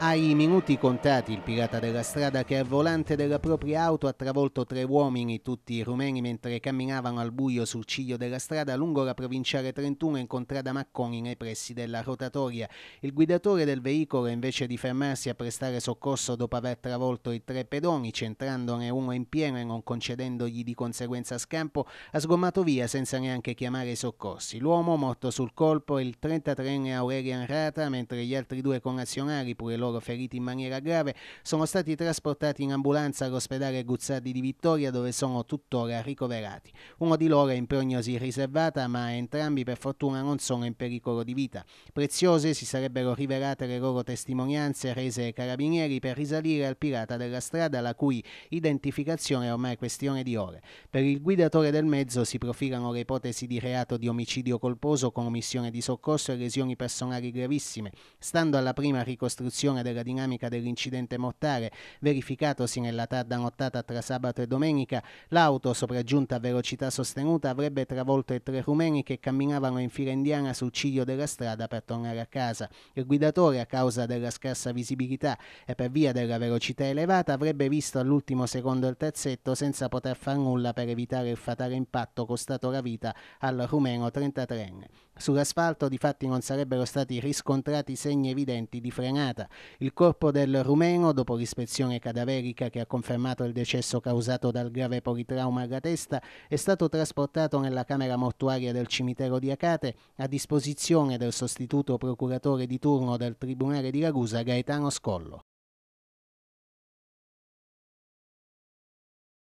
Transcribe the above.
Ai minuti contati il pirata della strada che al volante della propria auto ha travolto tre uomini, tutti rumeni, mentre camminavano al buio sul ciglio della strada lungo la provinciale 31 in contrada Macconi nei pressi della rotatoria. Il guidatore del veicolo invece di fermarsi a prestare soccorso dopo aver travolto i tre pedoni, centrandone uno in pieno e non concedendogli di conseguenza scampo, ha sgommato via senza neanche chiamare i soccorsi. L'uomo morto sul colpo è il 33enne Aurelian Rata, mentre gli altri due connazionali, pure loro loro, feriti in maniera grave, sono stati trasportati in ambulanza all'ospedale Guzzardi di Vittoria dove sono tuttora ricoverati. Uno di loro è in prognosi riservata, ma entrambi per fortuna non sono in pericolo di vita. Preziose si sarebbero rivelate le loro testimonianze rese ai carabinieri per risalire al pirata della strada la cui identificazione è ormai questione di ore. Per il guidatore del mezzo si profilano le ipotesi di reato di omicidio colposo con omissione di soccorso e lesioni personali gravissime. Stando alla prima ricostruzione evoluzione della dinamica dell'incidente mortale verificatosi nella tarda nottata tra sabato e domenica, l'auto, sopraggiunta a velocità sostenuta, avrebbe travolto i tre rumeni che camminavano in fila indiana sul ciglio della strada per tornare a casa. Il guidatore, a causa della scarsa visibilità e per via della velocità elevata, avrebbe visto all'ultimo secondo il terzetto senza poter far nulla per evitare il fatale impatto costato la vita al rumeno 33enne. Sull'asfalto difatti non sarebbero stati riscontrati segni evidenti di frenata. Il corpo del rumeno, dopo l'ispezione cadaverica che ha confermato il decesso causato dal grave politrauma alla testa, è stato trasportato nella camera mortuaria del cimitero di Acate a disposizione del sostituto procuratore di turno del Tribunale di Ragusa Gaetano Scollo.